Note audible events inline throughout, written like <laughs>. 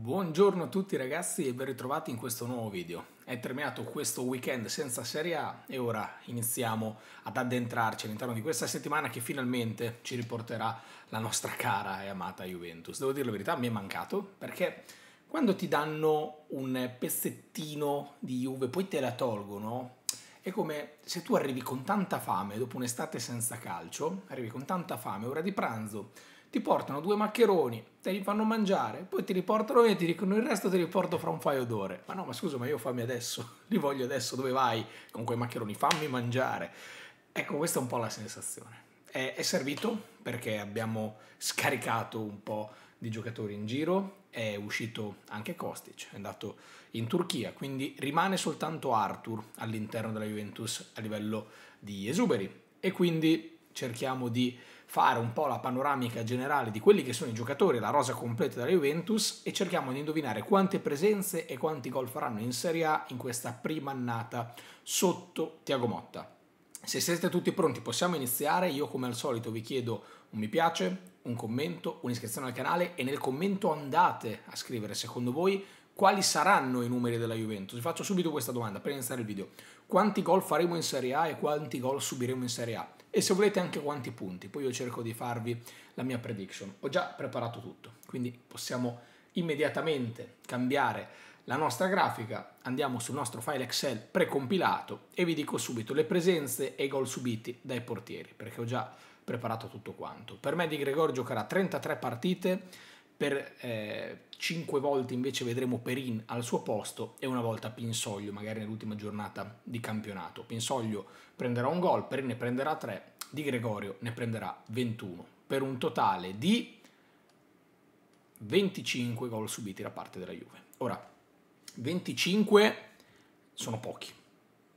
Buongiorno a tutti ragazzi e ben ritrovati in questo nuovo video. È terminato questo weekend senza Serie A e ora iniziamo ad addentrarci all'interno di questa settimana che finalmente ci riporterà la nostra cara e amata Juventus. Devo dire la verità, mi è mancato perché quando ti danno un pezzettino di Juve poi te la tolgono, è come se tu arrivi con tanta fame dopo un'estate senza calcio, arrivi con tanta fame, ora di pranzo ti portano due maccheroni, te li fanno mangiare, poi ti riportano e ti dicono il resto te li porto fra un paio d'ore. Ma no, ma scusa, ma io fammi adesso, <laughs> li voglio adesso, dove vai con quei maccheroni? Fammi mangiare. Ecco, questa è un po' la sensazione. È, è servito perché abbiamo scaricato un po' di giocatori in giro, è uscito anche Kostic, è andato in Turchia, quindi rimane soltanto Arthur all'interno della Juventus a livello di esuberi e quindi cerchiamo di fare un po' la panoramica generale di quelli che sono i giocatori, la rosa completa della Juventus e cerchiamo di indovinare quante presenze e quanti gol faranno in Serie A in questa prima annata sotto Tiago Motta. Se siete tutti pronti possiamo iniziare, io come al solito vi chiedo un mi piace, un commento, un'iscrizione al canale e nel commento andate a scrivere secondo voi quali saranno i numeri della Juventus? Vi faccio subito questa domanda per iniziare il video. Quanti gol faremo in Serie A e quanti gol subiremo in Serie A? e se volete anche quanti punti, poi io cerco di farvi la mia prediction. Ho già preparato tutto, quindi possiamo immediatamente cambiare la nostra grafica, andiamo sul nostro file Excel precompilato e vi dico subito le presenze e i gol subiti dai portieri, perché ho già preparato tutto quanto. Per me Di Gregorio giocherà 33 partite, per eh, 5 volte invece vedremo Perin al suo posto e una volta Pinsoglio, magari nell'ultima giornata di campionato. Pinsoglio prenderà un gol, Perin ne prenderà 3, Di Gregorio ne prenderà 21, per un totale di 25 gol subiti da parte della Juve. Ora, 25 sono pochi.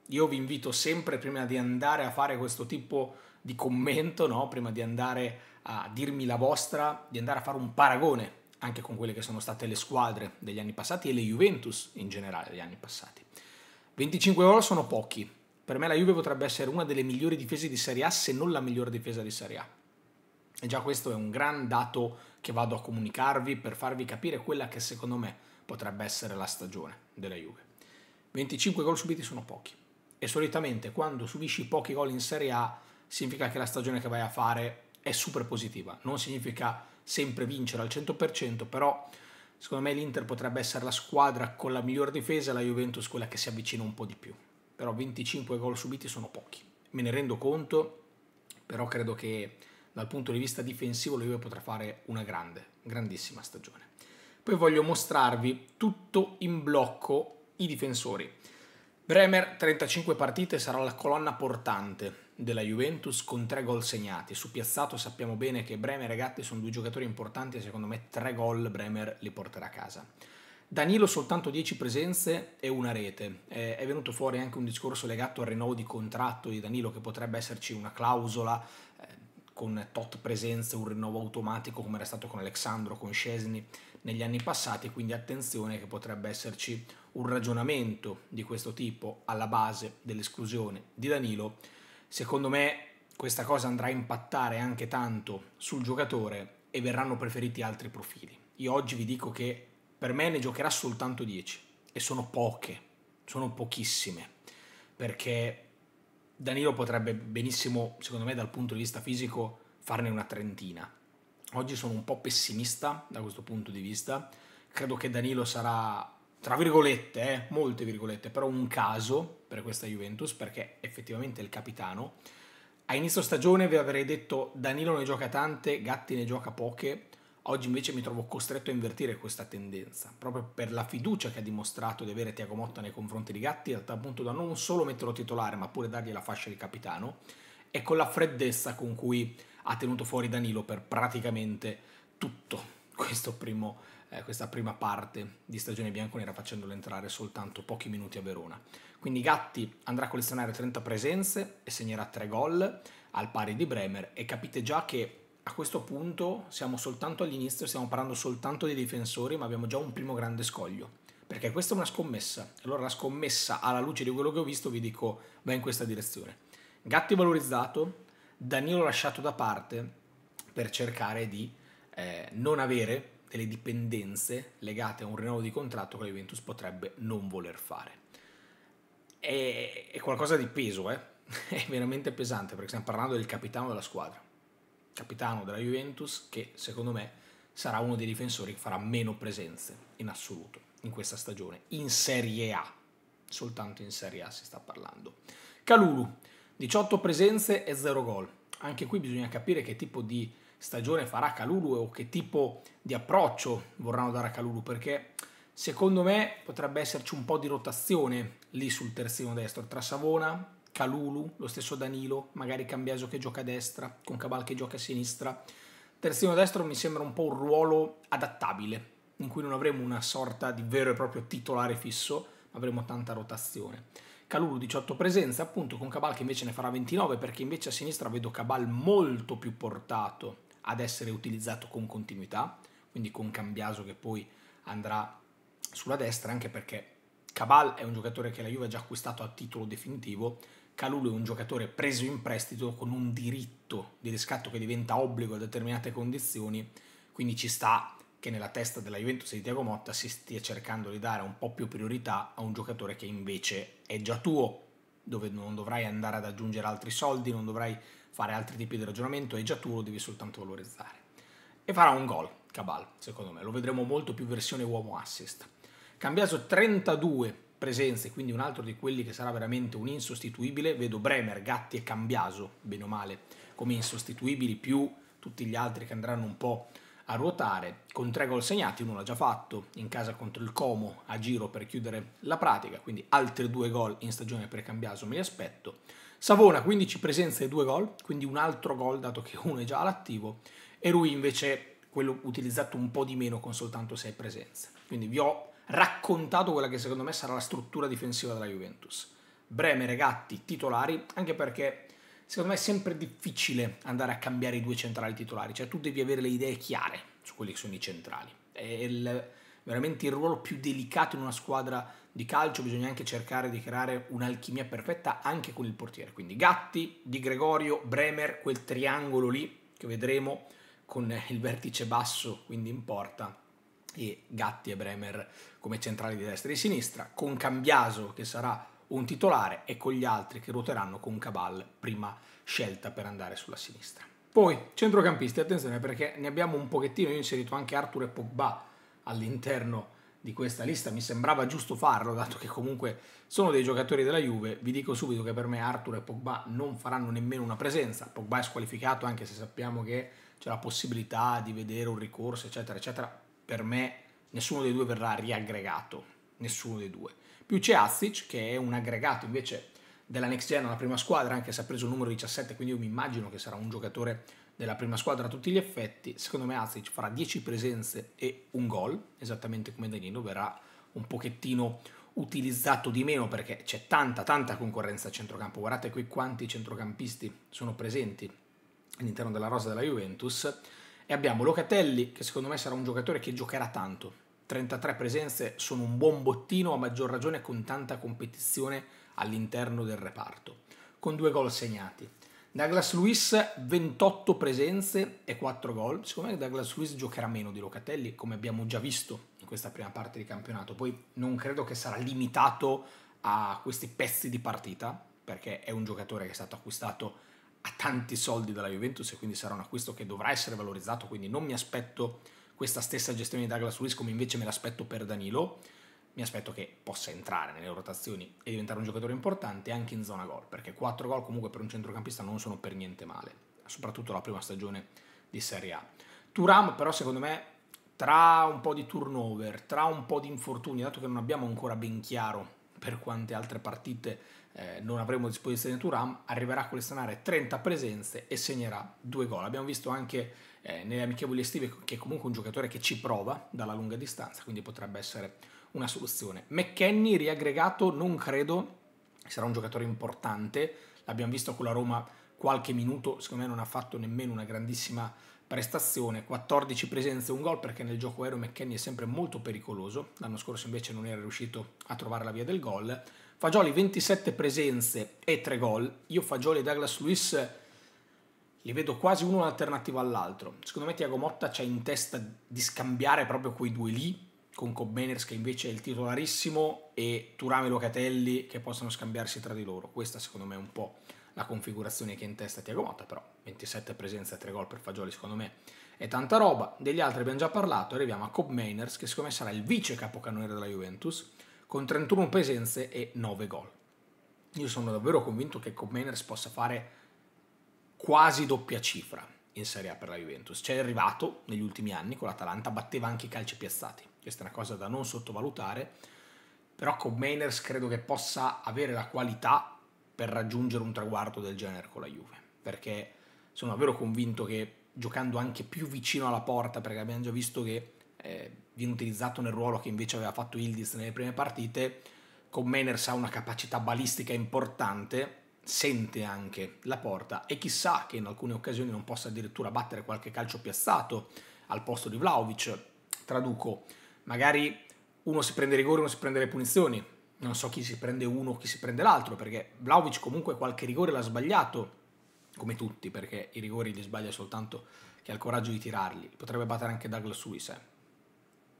Io vi invito sempre prima di andare a fare questo tipo di commento, no? prima di andare a a dirmi la vostra, di andare a fare un paragone anche con quelle che sono state le squadre degli anni passati e le Juventus in generale degli anni passati. 25 gol sono pochi. Per me la Juve potrebbe essere una delle migliori difese di Serie A, se non la migliore difesa di Serie A. E già questo è un gran dato che vado a comunicarvi per farvi capire quella che secondo me potrebbe essere la stagione della Juve. 25 gol subiti sono pochi. E solitamente quando subisci pochi gol in Serie A significa che la stagione che vai a fare è super positiva. Non significa sempre vincere al 100%, però secondo me l'Inter potrebbe essere la squadra con la miglior difesa la Juventus quella che si avvicina un po' di più. Però 25 gol subiti sono pochi. Me ne rendo conto, però credo che dal punto di vista difensivo la Juve potrà fare una grande, grandissima stagione. Poi voglio mostrarvi tutto in blocco i difensori. Bremer 35 partite sarà la colonna portante della Juventus con tre gol segnati. Su Piazzato sappiamo bene che Bremer e Gatti sono due giocatori importanti e secondo me tre gol Bremer li porterà a casa. Danilo soltanto 10 presenze e una rete. Eh, è venuto fuori anche un discorso legato al rinnovo di contratto di Danilo che potrebbe esserci una clausola eh, con tot presenze, un rinnovo automatico come era stato con Alessandro, con Scesni negli anni passati, quindi attenzione che potrebbe esserci un ragionamento di questo tipo alla base dell'esclusione di Danilo Secondo me questa cosa andrà a impattare anche tanto sul giocatore e verranno preferiti altri profili. Io oggi vi dico che per me ne giocherà soltanto 10 e sono poche, sono pochissime, perché Danilo potrebbe benissimo, secondo me dal punto di vista fisico, farne una trentina. Oggi sono un po' pessimista da questo punto di vista, credo che Danilo sarà tra virgolette, eh, molte virgolette, però un caso per questa Juventus, perché effettivamente è il capitano. A inizio stagione vi avrei detto Danilo ne gioca tante, Gatti ne gioca poche, oggi invece mi trovo costretto a invertire questa tendenza, proprio per la fiducia che ha dimostrato di avere Tiago Motta nei confronti di Gatti, al tal punto da non solo metterlo titolare, ma pure dargli la fascia di capitano, e con la freddezza con cui ha tenuto fuori Danilo per praticamente tutto questo primo eh, questa prima parte di stagione bianconera facendolo entrare soltanto pochi minuti a Verona. Quindi Gatti andrà a collezionare 30 presenze e segnerà 3 gol al pari di Bremer e capite già che a questo punto siamo soltanto all'inizio, stiamo parlando soltanto dei difensori, ma abbiamo già un primo grande scoglio. Perché questa è una scommessa. Allora la scommessa, alla luce di quello che ho visto, vi dico va in questa direzione. Gatti valorizzato, Danilo lasciato da parte per cercare di eh, non avere delle dipendenze legate a un rinnovo di contratto che la Juventus potrebbe non voler fare. È, è qualcosa di peso, eh? <laughs> è veramente pesante perché stiamo parlando del capitano della squadra, capitano della Juventus che secondo me sarà uno dei difensori che farà meno presenze in assoluto in questa stagione, in Serie A, soltanto in Serie A si sta parlando. Calulu, 18 presenze e 0 gol. Anche qui bisogna capire che tipo di stagione farà Calulu o che tipo di approccio vorranno dare a Calulu, perché secondo me potrebbe esserci un po' di rotazione lì sul terzino destro, tra Savona, Calulu, lo stesso Danilo, magari Cambiaso che gioca a destra, con Cabal che gioca a sinistra. Terzino destro mi sembra un po' un ruolo adattabile, in cui non avremo una sorta di vero e proprio titolare fisso, ma avremo tanta rotazione. Calulu 18 presenze, appunto, con Cabal che invece ne farà 29, perché invece a sinistra vedo Cabal molto più portato ad essere utilizzato con continuità, quindi con Cambiaso che poi andrà sulla destra, anche perché Cabal è un giocatore che la Juve ha già acquistato a titolo definitivo, Calulu è un giocatore preso in prestito con un diritto di riscatto che diventa obbligo a determinate condizioni, quindi ci sta che nella testa della Juventus di Tiago Motta si stia cercando di dare un po' più priorità a un giocatore che invece è già tuo, dove non dovrai andare ad aggiungere altri soldi, non dovrai fare altri tipi di ragionamento e già tu lo devi soltanto valorizzare. E farà un gol, Cabal, secondo me, lo vedremo molto più versione uomo assist. Cambiato 32 presenze, quindi un altro di quelli che sarà veramente un insostituibile, vedo Bremer, Gatti e Cambiaso, bene o male, come insostituibili, più tutti gli altri che andranno un po' a ruotare, con tre gol segnati, uno l'ha già fatto, in casa contro il Como a giro per chiudere la pratica, quindi altri due gol in stagione per Cambiaso me li aspetto. Savona 15 presenze e 2 gol, quindi un altro gol dato che uno è già all'attivo, e lui invece quello utilizzato un po' di meno con soltanto 6 presenze. Quindi vi ho raccontato quella che secondo me sarà la struttura difensiva della Juventus. Bremer e Gatti titolari, anche perché secondo me è sempre difficile andare a cambiare i due centrali titolari, cioè tu devi avere le idee chiare su quelli che sono i centrali. E il veramente il ruolo più delicato in una squadra di calcio, bisogna anche cercare di creare un'alchimia perfetta anche con il portiere. Quindi Gatti, Di Gregorio, Bremer, quel triangolo lì che vedremo con il vertice basso, quindi in porta, e Gatti e Bremer come centrali di destra e di sinistra, con Cambiaso che sarà un titolare e con gli altri che ruoteranno con Cabal, prima scelta per andare sulla sinistra. Poi, centrocampisti, attenzione perché ne abbiamo un pochettino, io ho inserito anche Arthur e Pogba all'interno di questa lista, mi sembrava giusto farlo, dato che comunque sono dei giocatori della Juve, vi dico subito che per me Arthur e Pogba non faranno nemmeno una presenza, Pogba è squalificato anche se sappiamo che c'è la possibilità di vedere un ricorso, eccetera, eccetera, per me nessuno dei due verrà riaggregato, nessuno dei due. Più c'è Azzic che è un aggregato invece della Next Gen la prima squadra, anche se ha preso il numero 17, quindi io mi immagino che sarà un giocatore della prima squadra a tutti gli effetti. Secondo me Azic farà 10 presenze e un gol, esattamente come Danilo, verrà un pochettino utilizzato di meno perché c'è tanta tanta concorrenza a centrocampo. Guardate qui quanti centrocampisti sono presenti all'interno della rosa della Juventus e abbiamo Locatelli che secondo me sarà un giocatore che giocherà tanto. 33 presenze sono un buon bottino a maggior ragione con tanta competizione all'interno del reparto. Con due gol segnati, Douglas Luiz 28 presenze e 4 gol. Secondo me Douglas Luiz giocherà meno di Locatelli, come abbiamo già visto in questa prima parte di campionato. Poi non credo che sarà limitato a questi pezzi di partita, perché è un giocatore che è stato acquistato a tanti soldi dalla Juventus e quindi sarà un acquisto che dovrà essere valorizzato, quindi non mi aspetto questa stessa gestione di Douglas Luiz come invece me l'aspetto per Danilo mi aspetto che possa entrare nelle rotazioni e diventare un giocatore importante anche in zona gol, perché 4 gol comunque per un centrocampista non sono per niente male, soprattutto la prima stagione di Serie A. Turam però secondo me tra un po' di turnover, tra un po' di infortuni, dato che non abbiamo ancora ben chiaro per quante altre partite eh, non avremo a disposizione Turam, arriverà a collezionare 30 presenze e segnerà due gol. Abbiamo visto anche eh, nelle amichevoli estive che è comunque un giocatore che ci prova dalla lunga distanza, quindi potrebbe essere una soluzione. McKenny riaggregato non credo, sarà un giocatore importante, l'abbiamo visto con la Roma qualche minuto, secondo me non ha fatto nemmeno una grandissima prestazione, 14 presenze, e un gol perché nel gioco aereo McKenny è sempre molto pericoloso, l'anno scorso invece non era riuscito a trovare la via del gol. Fagioli 27 presenze e 3 gol, io Fagioli e Douglas Luis li vedo quasi uno un'alternativa all'altro, secondo me Tiago Motta c'ha in testa di scambiare proprio quei due lì con Cobbiners che invece è il titolarissimo e Turame e Locatelli che possono scambiarsi tra di loro. Questa secondo me è un po' la configurazione che è in testa Tiago Motta, però 27 presenze e 3 gol per Fagioli secondo me è tanta roba. Degli altri abbiamo già parlato, arriviamo a Cobb Mainers che secondo me sarà il vice capocannoniere della Juventus con 31 presenze e 9 gol. Io sono davvero convinto che Cobb Mainers possa fare quasi doppia cifra in Serie A per la Juventus. C'è arrivato negli ultimi anni con l'Atalanta, batteva anche i calci piazzati questa è una cosa da non sottovalutare, però con Mainers credo che possa avere la qualità per raggiungere un traguardo del genere con la Juve, perché sono davvero convinto che giocando anche più vicino alla porta, perché abbiamo già visto che eh, viene utilizzato nel ruolo che invece aveva fatto Ildiz nelle prime partite, con Mainers ha una capacità balistica importante, sente anche la porta e chissà che in alcune occasioni non possa addirittura battere qualche calcio piazzato al posto di Vlaovic, traduco, magari uno si prende rigore, uno si prende le punizioni, non so chi si prende uno o chi si prende l'altro, perché Vlaovic comunque qualche rigore l'ha sbagliato, come tutti, perché i rigori li sbaglia soltanto chi ha il coraggio di tirarli, potrebbe battere anche Douglas Luiz, eh.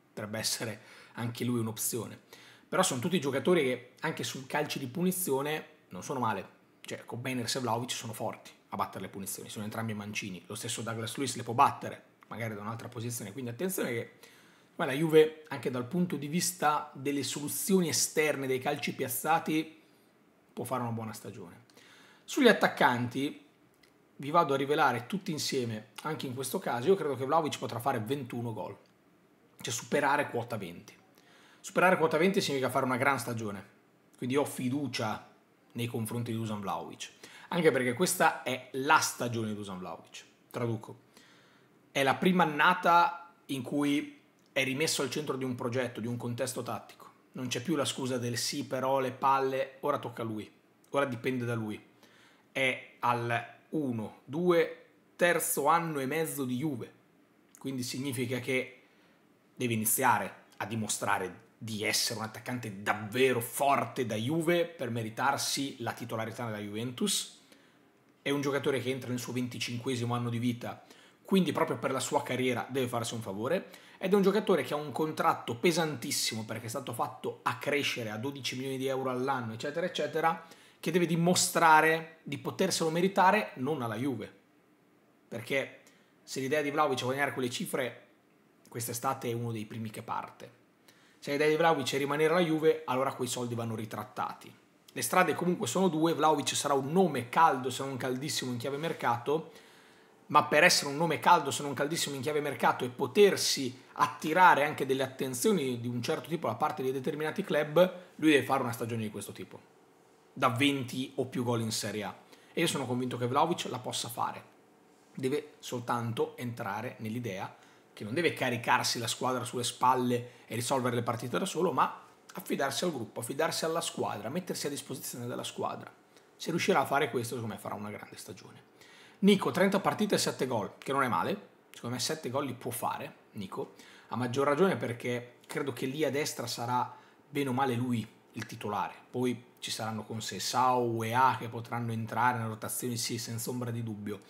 potrebbe essere anche lui un'opzione, però sono tutti giocatori che anche sul calcio di punizione non sono male, cioè con Benners e Vlaovic sono forti a battere le punizioni, sono entrambi mancini, lo stesso Douglas Luiz le può battere, magari da un'altra posizione, quindi attenzione che ma la Juve, anche dal punto di vista delle soluzioni esterne, dei calci piazzati, può fare una buona stagione. Sugli attaccanti vi vado a rivelare tutti insieme, anche in questo caso, io credo che Vlaovic potrà fare 21 gol, cioè superare quota 20. Superare quota 20 significa fare una gran stagione, quindi ho fiducia nei confronti di Dusan Vlaovic, anche perché questa è la stagione di Dusan Vlaovic, traduco. È la prima annata in cui è rimesso al centro di un progetto, di un contesto tattico. Non c'è più la scusa del sì, però le palle, ora tocca a lui, ora dipende da lui. È al 1, 2, terzo anno e mezzo di Juve, quindi significa che deve iniziare a dimostrare di essere un attaccante davvero forte da Juve per meritarsi la titolarità della Juventus. È un giocatore che entra nel suo venticinquesimo anno di vita, quindi proprio per la sua carriera deve farsi un favore ed è un giocatore che ha un contratto pesantissimo perché è stato fatto a crescere a 12 milioni di euro all'anno, eccetera, eccetera, che deve dimostrare di poterselo meritare non alla Juve. Perché se l'idea di Vlaovic è guadagnare quelle cifre, quest'estate è uno dei primi che parte. Se l'idea di Vlaovic è rimanere alla Juve, allora quei soldi vanno ritrattati. Le strade comunque sono due, Vlaovic sarà un nome caldo se non caldissimo in chiave mercato, ma per essere un nome caldo, se non caldissimo in chiave mercato e potersi attirare anche delle attenzioni di un certo tipo da parte di determinati club, lui deve fare una stagione di questo tipo, da 20 o più gol in Serie A. E io sono convinto che Vlaovic la possa fare. Deve soltanto entrare nell'idea che non deve caricarsi la squadra sulle spalle e risolvere le partite da solo, ma affidarsi al gruppo, affidarsi alla squadra, mettersi a disposizione della squadra. Se riuscirà a fare questo, secondo me farà una grande stagione. Nico, 30 partite e 7 gol, che non è male. Secondo me 7 gol li può fare, Nico. A maggior ragione perché credo che lì a destra sarà bene o male lui il titolare. Poi ci saranno con sé Sau e A che potranno entrare nella rotazione, sì, senza ombra di dubbio.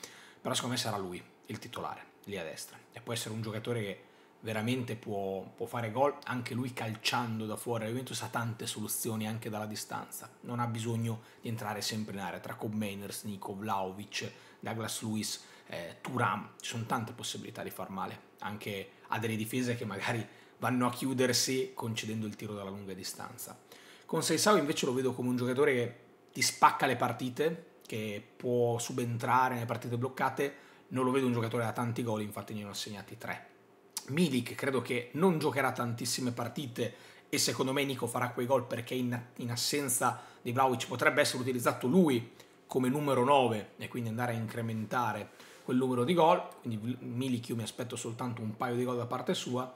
Però secondo me sarà lui il titolare, lì a destra. E può essere un giocatore che veramente può, può fare gol, anche lui calciando da fuori, la Juventus ha tante soluzioni anche dalla distanza, non ha bisogno di entrare sempre in area, tra Commeners, Nico, Vlaovic, Douglas Luis, eh, Turam, ci sono tante possibilità di far male, anche a delle difese che magari vanno a chiudersi concedendo il tiro dalla lunga distanza. Con Seisao invece lo vedo come un giocatore che ti spacca le partite, che può subentrare nelle partite bloccate, non lo vedo un giocatore da tanti gol, infatti ne ho assegnati tre Milik credo che non giocherà tantissime partite e secondo me Nico farà quei gol perché in, in assenza di Vlaovic potrebbe essere utilizzato lui come numero 9 e quindi andare a incrementare quel numero di gol, quindi Milik io mi aspetto soltanto un paio di gol da parte sua.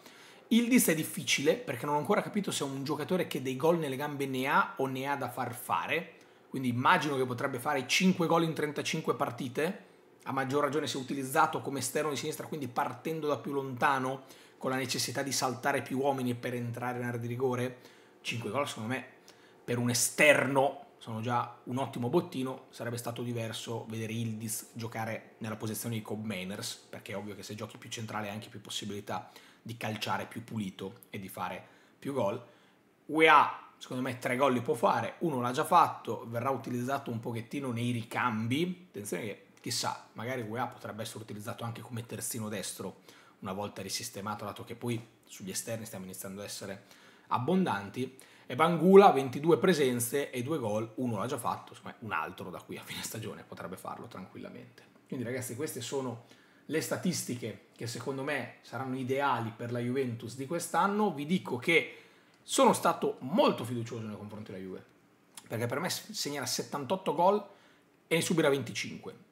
Ildis è difficile perché non ho ancora capito se è un giocatore che dei gol nelle gambe ne ha o ne ha da far fare, quindi immagino che potrebbe fare 5 gol in 35 partite, a maggior ragione se utilizzato come esterno di sinistra, quindi partendo da più lontano, con la necessità di saltare più uomini per entrare in area di rigore, 5 gol secondo me per un esterno sono già un ottimo bottino, sarebbe stato diverso vedere Ildiz giocare nella posizione di Cobb Mainers, perché è ovvio che se giochi più centrale hai anche più possibilità di calciare più pulito e di fare più gol. UEA secondo me tre gol li può fare, uno l'ha già fatto, verrà utilizzato un pochettino nei ricambi, attenzione che Chissà, magari UEA potrebbe essere utilizzato anche come terzino destro una volta risistemato, dato che poi sugli esterni stiamo iniziando ad essere abbondanti. E Bangula 22 presenze e 2 gol, uno l'ha già fatto, insomma un altro da qui a fine stagione potrebbe farlo tranquillamente. Quindi ragazzi queste sono le statistiche che secondo me saranno ideali per la Juventus di quest'anno. Vi dico che sono stato molto fiducioso nei confronti della Juve, perché per me segnerà 78 gol e ne subirà 25.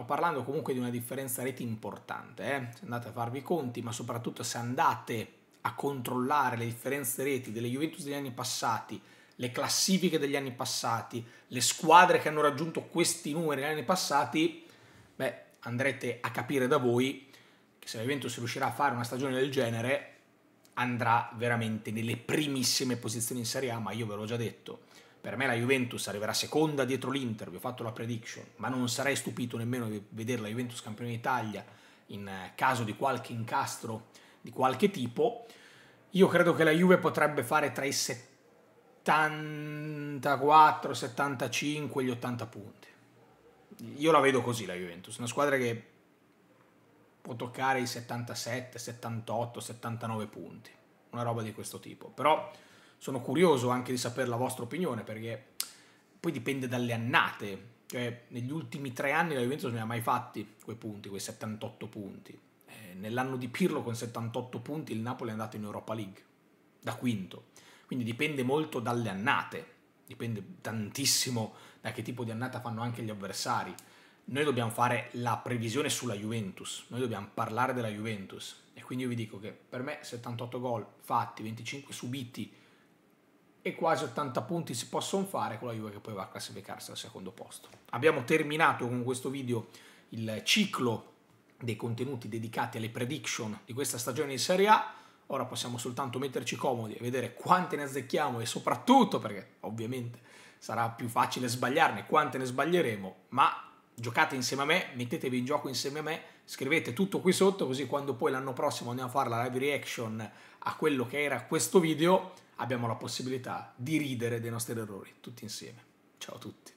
Stiamo parlando comunque di una differenza reti importante, eh? se andate a farvi i conti, ma soprattutto se andate a controllare le differenze reti delle Juventus degli anni passati, le classifiche degli anni passati, le squadre che hanno raggiunto questi numeri negli anni passati, beh, andrete a capire da voi che se la Juventus riuscirà a fare una stagione del genere andrà veramente nelle primissime posizioni in Serie A, ma io ve l'ho già detto, per me la Juventus arriverà seconda dietro l'Inter, vi ho fatto la prediction, ma non sarei stupito nemmeno di vedere la Juventus campione d'Italia in eh, caso di qualche incastro di qualche tipo. Io credo che la Juve potrebbe fare tra i 74, 75 e gli 80 punti. Io la vedo così la Juventus, una squadra che può toccare i 77, 78, 79 punti, una roba di questo tipo. Però sono curioso anche di sapere la vostra opinione perché poi dipende dalle annate. Cioè, negli ultimi tre anni la Juventus non ne ha mai fatti quei punti, quei 78 punti. Eh, nell'anno di Pirlo con 78 punti il Napoli è andato in Europa League, da quinto. Quindi dipende molto dalle annate, dipende tantissimo da che tipo di annata fanno anche gli avversari. Noi dobbiamo fare la previsione sulla Juventus, noi dobbiamo parlare della Juventus. E quindi io vi dico che per me 78 gol fatti, 25 subiti, e quasi 80 punti si possono fare con la Juve che poi va a classificarsi al secondo posto. Abbiamo terminato con questo video il ciclo dei contenuti dedicati alle prediction di questa stagione di Serie A. Ora possiamo soltanto metterci comodi e vedere quante ne azzecchiamo e soprattutto, perché ovviamente sarà più facile sbagliarne, quante ne sbaglieremo, ma giocate insieme a me, mettetevi in gioco insieme a me, scrivete tutto qui sotto così quando poi l'anno prossimo andiamo a fare la live reaction a quello che era questo video abbiamo la possibilità di ridere dei nostri errori tutti insieme. Ciao a tutti.